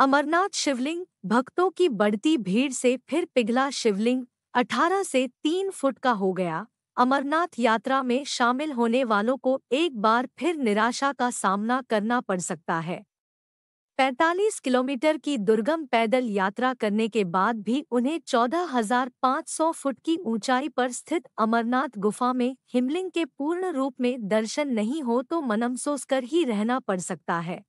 अमरनाथ शिवलिंग भक्तों की बढ़ती भीड़ से फिर पिघला शिवलिंग 18 से 3 फुट का हो गया अमरनाथ यात्रा में शामिल होने वालों को एक बार फिर निराशा का सामना करना पड़ सकता है 45 किलोमीटर की दुर्गम पैदल यात्रा करने के बाद भी उन्हें 14,500 फुट की ऊंचाई पर स्थित अमरनाथ गुफा में हिमलिंग के पूर्ण रूप में दर्शन नहीं हो तो मनमसोस कर ही रहना पड़ सकता है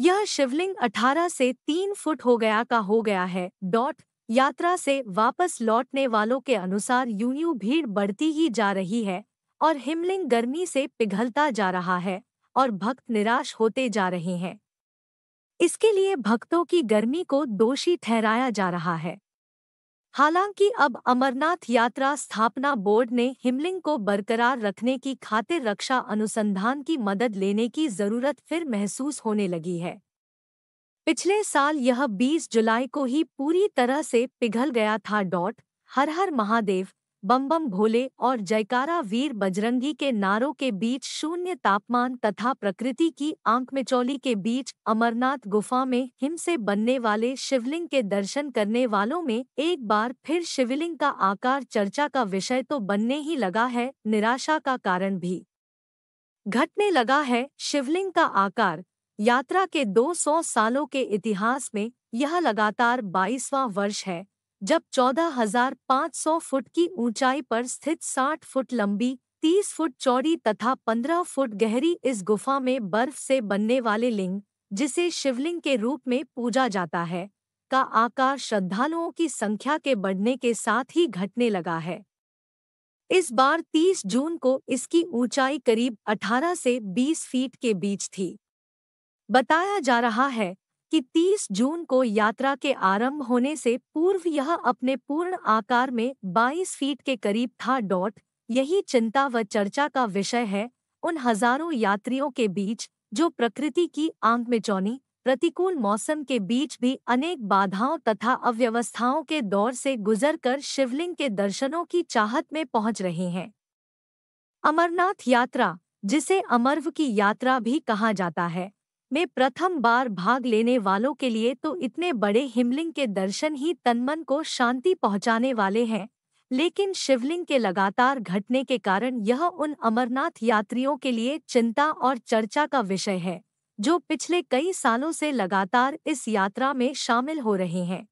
यह शिवलिंग 18 से 3 फुट हो गया का हो गया है डॉट यात्रा से वापस लौटने वालों के अनुसार यूयू भीड़ बढ़ती ही जा रही है और हिमलिंग गर्मी से पिघलता जा रहा है और भक्त निराश होते जा रहे हैं इसके लिए भक्तों की गर्मी को दोषी ठहराया जा रहा है हालांकि अब अमरनाथ यात्रा स्थापना बोर्ड ने हिमलिंग को बरकरार रखने की खातिर रक्षा अनुसंधान की मदद लेने की जरूरत फिर महसूस होने लगी है पिछले साल यह 20 जुलाई को ही पूरी तरह से पिघल गया था डॉट हर हर महादेव बम बम भोले और जयकारा वीर बजरंगी के नारों के बीच शून्य तापमान तथा प्रकृति की आंख मिचौली के बीच अमरनाथ गुफा में हिम से बनने वाले शिवलिंग के दर्शन करने वालों में एक बार फिर शिवलिंग का आकार चर्चा का विषय तो बनने ही लगा है निराशा का कारण भी घटने लगा है शिवलिंग का आकार यात्रा के 200 सालों के इतिहास में यह लगातार 22वां वर्ष है जब 14,500 फुट की ऊंचाई पर स्थित 60 फुट लंबी 30 फुट चौड़ी तथा 15 फुट गहरी इस गुफा में बर्फ से बनने वाले लिंग जिसे शिवलिंग के रूप में पूजा जाता है का आकार श्रद्धालुओं की संख्या के बढ़ने के साथ ही घटने लगा है इस बार 30 जून को इसकी ऊंचाई करीब 18 से 20 फीट के बीच थी बताया जा रहा है कि 30 जून को यात्रा के आरंभ होने से पूर्व यह अपने पूर्ण आकार में 22 फीट के करीब था डॉट यही चिंता व चर्चा का विषय है उन हजारों यात्रियों के बीच जो प्रकृति की आंख में चौनी प्रतिकूल मौसम के बीच भी अनेक बाधाओं तथा अव्यवस्थाओं के दौर से गुजरकर शिवलिंग के दर्शनों की चाहत में पहुंच रहे हैं अमरनाथ यात्रा जिसे अमर्व की यात्रा भी कहा जाता है में प्रथम बार भाग लेने वालों के लिए तो इतने बड़े हिमलिंग के दर्शन ही तनमन को शांति पहुंचाने वाले हैं लेकिन शिवलिंग के लगातार घटने के कारण यह उन अमरनाथ यात्रियों के लिए चिंता और चर्चा का विषय है जो पिछले कई सालों से लगातार इस यात्रा में शामिल हो रहे हैं